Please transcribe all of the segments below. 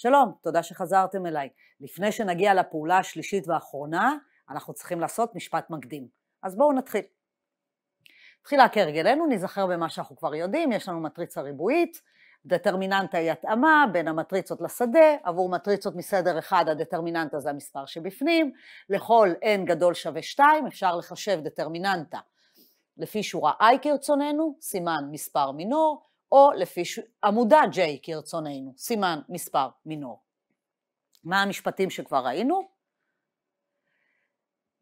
שלום, תודה שחזרתם אליי. לפני שנגיע לפעולה השלישית והאחרונה, אנחנו צריכים לעשות משפט מקדים. אז בואו נתחיל. תחילה כהרגלנו, ניזכר במה שאנחנו כבר יודעים, יש לנו מטריצה ריבועית, דטרמיננטה היא התאמה בין המטריצות לשדה, עבור מטריצות מסדר 1 הדטרמיננטה זה המספר שבפנים, לכל n גדול שווה 2 אפשר לחשב דטרמיננטה לפי שורה i כרצוננו, סימן מספר מינור, או לפי ש... עמודה J כרצוננו, סימן מספר מינור. מה המשפטים שכבר ראינו?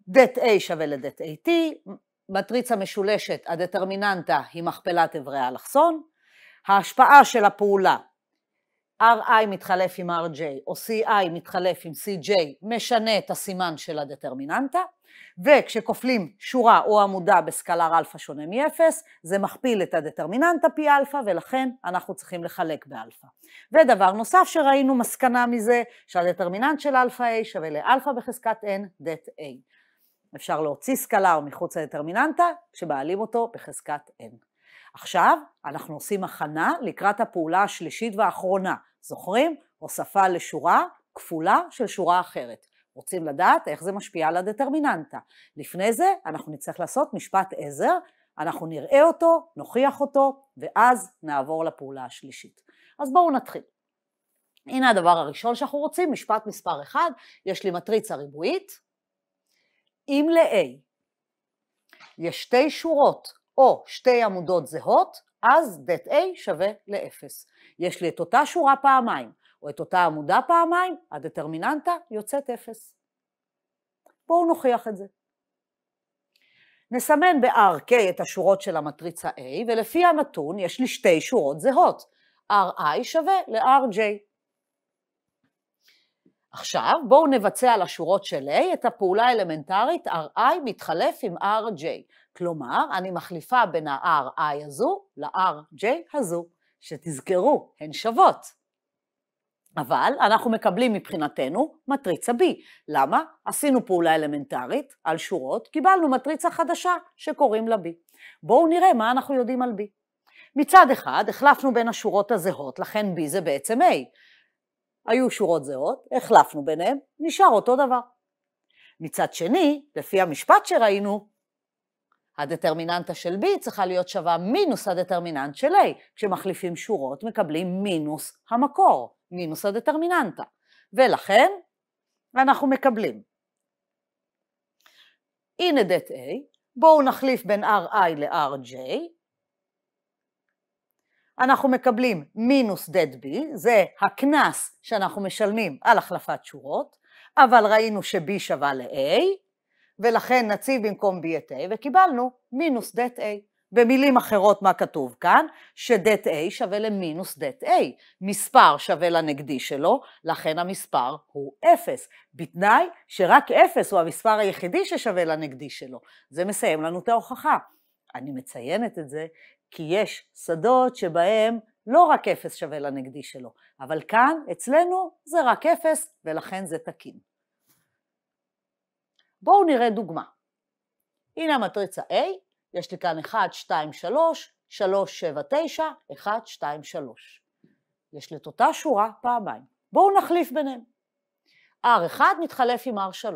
דת A שווה לדת AT, מטריצה משולשת, הדטרמיננטה היא מכפלת אברי האלכסון, ההשפעה של הפעולה RI מתחלף עם RJ או CI מתחלף עם CJ משנה את הסימן של הדטרמיננטה, וכשכופלים שורה או עמודה בסקלר אלפא שונה מ-0, זה מכפיל את הדטרמיננטה פי אלפא, ולכן אנחנו צריכים לחלק באלפא. ודבר נוסף שראינו מסקנה מזה, שהדטרמיננט של אלפא A שווה לאלפא בחזקת n דט A. אפשר להוציא סקלר מחוץ לדטרמיננטה, כשמעלים אותו בחזקת n. עכשיו אנחנו עושים הכנה לקראת הפעולה השלישית והאחרונה, זוכרים? הוספה לשורה כפולה של שורה אחרת. רוצים לדעת איך זה משפיע על הדטרמיננטה. לפני זה אנחנו נצטרך לעשות משפט עזר, אנחנו נראה אותו, נוכיח אותו, ואז נעבור לפעולה השלישית. אז בואו נתחיל. הנה הדבר הראשון שאנחנו רוצים, משפט מספר 1, יש לי מטריצה ריבועית. אם ל-A יש שתי שורות או שתי עמודות זהות, אז det A שווה ל-0. יש לי את אותה שורה פעמיים. או את אותה עמודה פעמיים, הדטרמיננטה יוצאת אפס. בואו נוכיח את זה. נסמן ב-RK את השורות של המטריצה A, ולפי הנתון יש לי שתי שורות זהות. RI שווה ל-RJ. עכשיו בואו נבצע לשורות של A את הפעולה האלמנטרית RI מתחלף עם RJ. כלומר, אני מחליפה בין ה-RI הזו ל-RJ הזו, שתזכרו, הן שוות. אבל אנחנו מקבלים מבחינתנו מטריצה B. למה? עשינו פעולה אלמנטרית על שורות, קיבלנו מטריצה חדשה שקוראים לה B. בואו נראה מה אנחנו יודעים על B. מצד אחד, החלפנו בין השורות הזהות, לכן B זה בעצם A. היו שורות זהות, החלפנו ביניהן, נשאר אותו דבר. מצד שני, לפי המשפט שראינו, הדטרמיננטה של B צריכה להיות שווה מינוס הדטרמיננט של A. כשמחליפים שורות מקבלים מינוס המקור. מינוס הדטרמיננטה, ולכן אנחנו מקבלים. הנה דט A, בואו נחליף בין RI ל-RJ, אנחנו מקבלים מינוס דט b, זה הקנס שאנחנו משלמים על החלפת שורות, אבל ראינו ש-b שווה ל-a, ולכן נציב במקום b את a, וקיבלנו מינוס דט a. במילים אחרות מה כתוב כאן, שדט a שווה למינוס דט a, מספר שווה לנגדי שלו, לכן המספר הוא 0, בתנאי שרק 0 הוא המספר היחידי ששווה לנגדי שלו. זה מסיים לנו את ההוכחה. אני מציינת את זה כי יש שדות שבהם לא רק 0 שווה לנגדי שלו, אבל כאן אצלנו זה רק 0 ולכן זה תקין. בואו נראה דוגמה. הנה המטריצה A יש לי כאן 1, 2, 3, 3, 7, 9, 1, 2, 3. יש לי את אותה שורה פעמיים. בואו נחליף ביניהם. R1 מתחלף עם R3.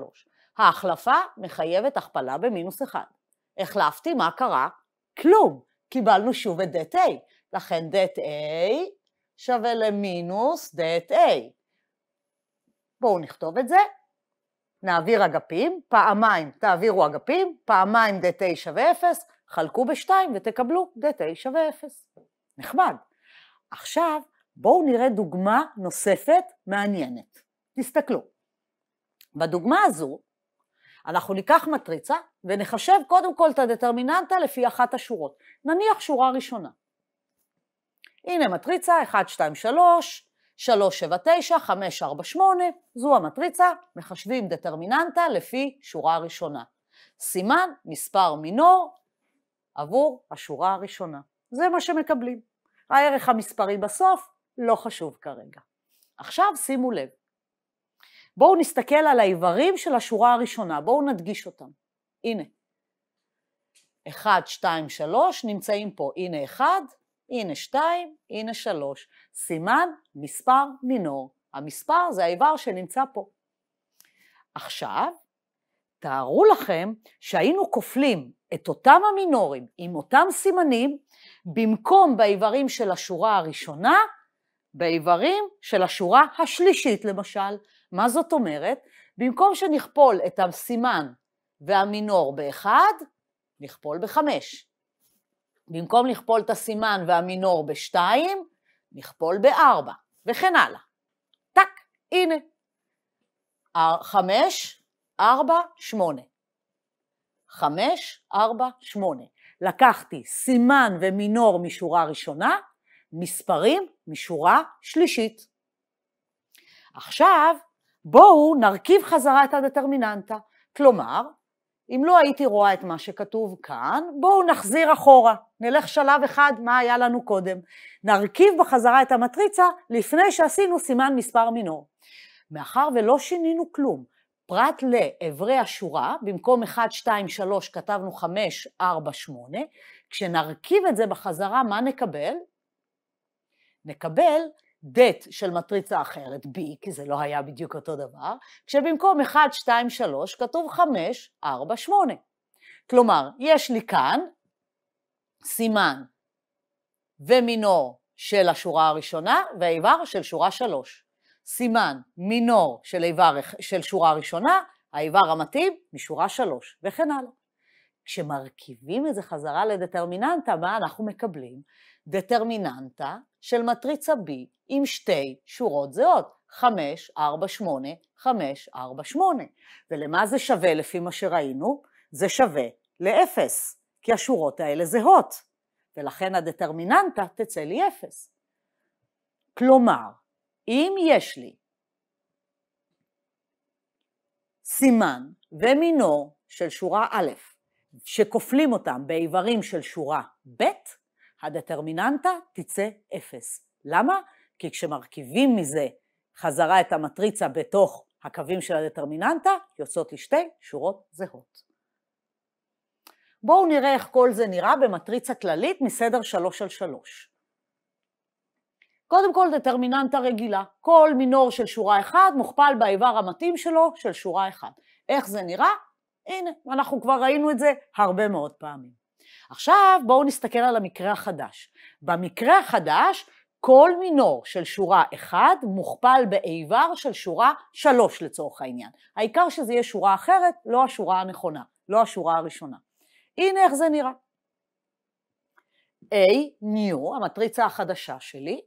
ההחלפה מחייבת הכפלה במינוס 1. החלפתי, מה קרה? כלום. קיבלנו שוב את דת A. לכן דת A שווה למינוס דת A. בואו נכתוב את זה, נעביר אגפים, פעמיים תעבירו אגפים, פעמיים ד9 ו-0, חלקו ב-2 ותקבלו ד9 ו-0. נחמד. עכשיו, בואו נראה דוגמה נוספת מעניינת. תסתכלו. בדוגמה הזו, אנחנו ניקח מטריצה ונחשב קודם כל את הדטרמיננטה לפי אחת השורות. נניח שורה ראשונה. הנה מטריצה 1, 2, 3, 379, 548, זו המטריצה, מחשבים דטרמיננטה לפי שורה ראשונה. סימן מספר מינור עבור השורה הראשונה. זה מה שמקבלים. הערך המספרי בסוף לא חשוב כרגע. עכשיו שימו לב, בואו נסתכל על האיברים של השורה הראשונה, בואו נדגיש אותם. הנה, 1, 2, 3 נמצאים פה, הנה 1, הנה שתיים, הנה שלוש סימן מספר מינור. המספר זה האיבר שנמצא פה. עכשיו, תארו לכם שהיינו כופלים את אותם המינורים עם אותם סימנים, במקום באיברים של השורה הראשונה, באיברים של השורה השלישית למשל. מה זאת אומרת? במקום שנכפול את הסימן והמינור באחד, נכפול בחמש. במקום לכפול את הסימן והמינור בשתיים, נכפול בארבע, וכן הלאה. טק, הנה. חמש, ארבע, שמונה. חמש, ארבע, שמונה. לקחתי סימן ומינור משורה ראשונה, מספרים משורה שלישית. עכשיו, בואו נרכיב חזרה את הדטרמיננטה. כלומר, אם לא הייתי רואה את מה שכתוב כאן, בואו נחזיר אחורה, נלך שלב אחד מה היה לנו קודם. נרכיב בחזרה את המטריצה לפני שעשינו סימן מספר מינור. מאחר ולא שינינו כלום, פרט לאברי השורה, במקום 1, 2, 3 כתבנו 5, 4, 8, כשנרכיב את זה בחזרה, מה נקבל? נקבל ב' של מטריצה אחרת, B, כי זה לא היה בדיוק אותו דבר, כשבמקום 1, 2, 3 כתוב 5, 4, 8. כלומר, יש לי כאן סימן ומינור של השורה הראשונה והאיבר של שורה 3. סימן מינור של, איבר, של שורה ראשונה, האיבר המתאים משורה 3, וכן הלאה. כשמרכיבים את זה חזרה לדטרמיננטה, מה אנחנו מקבלים? דטרמיננטה של מטריצה B עם שתי שורות זהות, 4, 8. ולמה זה שווה לפי מה שראינו? זה שווה לאפס, כי השורות האלה זהות, ולכן הדטרמיננטה תצא לי אפס. כלומר, אם יש לי סימן ומינור של שורה א', שכופלים אותם באיברים של שורה ב', הדטרמיננטה תצא אפס. למה? כי כשמרכיבים מזה חזרה את המטריצה בתוך הקווים של הדטרמיננטה, יוצאות לי שתי שורות זהות. בואו נראה איך כל זה נראה במטריצה כללית מסדר 3 על 3. קודם כל דטרמיננטה רגילה, כל מינור של שורה 1 מוכפל באיבר המתאים שלו של שורה 1. איך זה נראה? הנה, אנחנו כבר ראינו את זה הרבה מאוד פעמים. עכשיו בואו נסתכל על המקרה החדש. במקרה החדש כל מינור של שורה 1 מוכפל באיבר של שורה 3 לצורך העניין. העיקר שזה יהיה שורה אחרת, לא השורה הנכונה, לא השורה הראשונה. הנה איך זה נראה. A, ניו, המטריצה החדשה שלי,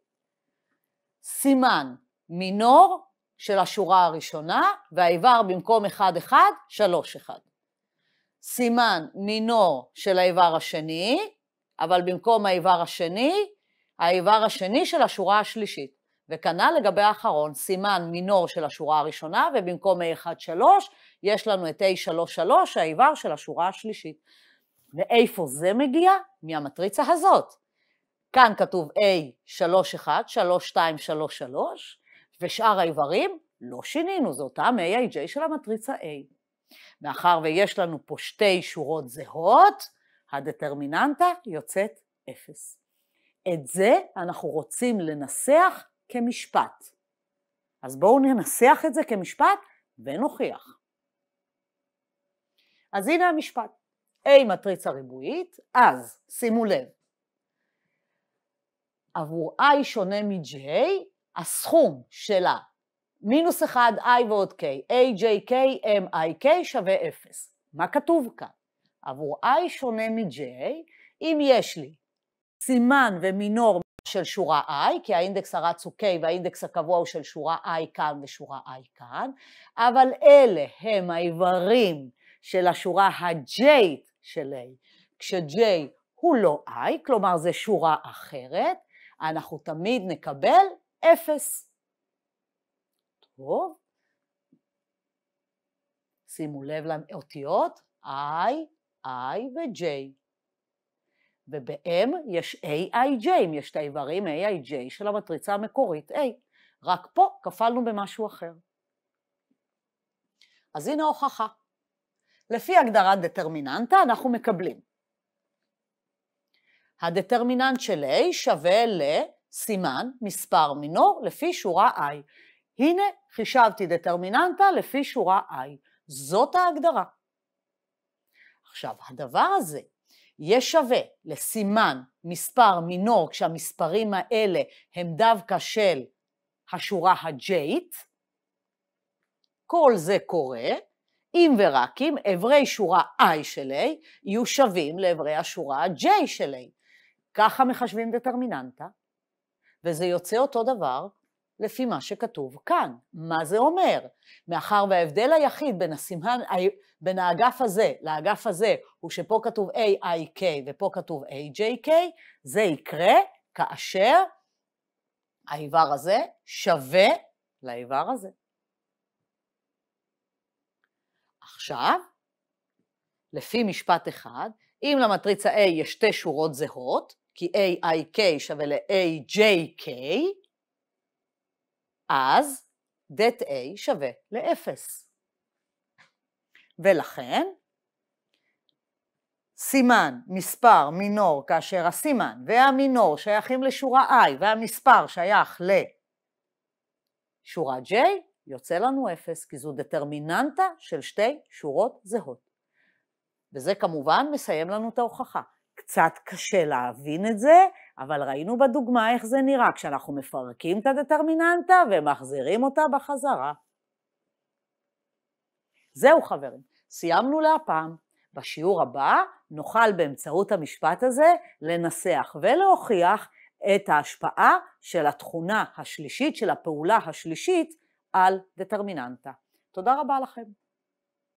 סימן מינור של השורה הראשונה, והאיבר במקום 1, 1, 3, 1. סימן מינור של האיבר השני, אבל במקום האיבר השני, האיבר השני של השורה השלישית, וכנ"ל לגבי האחרון, סימן מינור של השורה הראשונה, ובמקום A1-3 יש לנו את A3-3, האיבר של השורה השלישית. מאיפה זה מגיע? מהמטריצה הזאת. כאן כתוב A31, 3 3233, ושאר האיברים לא שינינו, זה אותם AIJ של המטריצה A. מאחר ויש לנו פה שתי שורות זהות, הדטרמיננטה יוצאת אפס. את זה אנחנו רוצים לנסח כמשפט. אז בואו ננסח את זה כמשפט ונוכיח. אז הנה המשפט. A מטריצה ריבועית, אז שימו לב, עבור I שונה מ-J, הסכום שלה מינוס 1 I ועוד K, A, J, K, M, I, K שווה 0. מה כתוב כאן? עבור I שונה מ-J, אם יש לי סימן ומינור של שורה i, כי האינדקס הרץ הוא k והאינדקס הקבוע הוא של שורה i כאן ושורה i כאן, אבל אלה הם האיברים של השורה ה-j של a. כש-j הוא לא i, כלומר זה שורה אחרת, אנחנו תמיד נקבל 0. טוב, שימו לב לאותיות i, i ו-j. וב-M יש AIJ, אם יש את האיברים AIJ של המטריצה המקורית A, רק פה כפלנו במשהו אחר. אז הנה ההוכחה. לפי הגדרת דטרמיננטה אנחנו מקבלים. הדטרמיננט של A שווה לסימן מספר מינור לפי שורה I. הנה חישבתי דטרמיננטה לפי שורה I. זאת ההגדרה. עכשיו, הדבר הזה יהיה שווה לסימן מספר מינור כשהמספרים האלה הם דווקא של השורה הג'אית, כל זה קורה אם ורק אם אברי שורה i של a יהיו שווים לאברי השורה j של a. ככה מחשבים דטרמיננטה, וזה יוצא אותו דבר לפי מה שכתוב כאן. מה זה אומר? מאחר וההבדל היחיד בין, הסימן, בין האגף הזה לאגף הזה הוא שפה כתוב AIK ופה כתוב AJK, זה יקרה כאשר האיבר הזה שווה לאיבר הזה. עכשיו, לפי משפט אחד, אם למטריצה A יש שתי שורות זהות, כי AIK שווה ל-AJK, אז דט a שווה ל-0. ולכן, סימן, מספר, מינור, כאשר הסימן והמינור שייכים לשורה i והמספר שייך לשורה j, יוצא לנו 0, כי זו דטרמיננטה של שתי שורות זהות. וזה כמובן מסיים לנו את ההוכחה. קצת קשה להבין את זה, אבל ראינו בדוגמה איך זה נראה כשאנחנו מפרקים את הדטרמיננטה ומחזירים אותה בחזרה. זהו חברים, סיימנו להפעם. בשיעור הבא נוכל באמצעות המשפט הזה לנסח ולהוכיח את ההשפעה של התכונה השלישית, של הפעולה השלישית, על דטרמיננטה. תודה רבה לכם.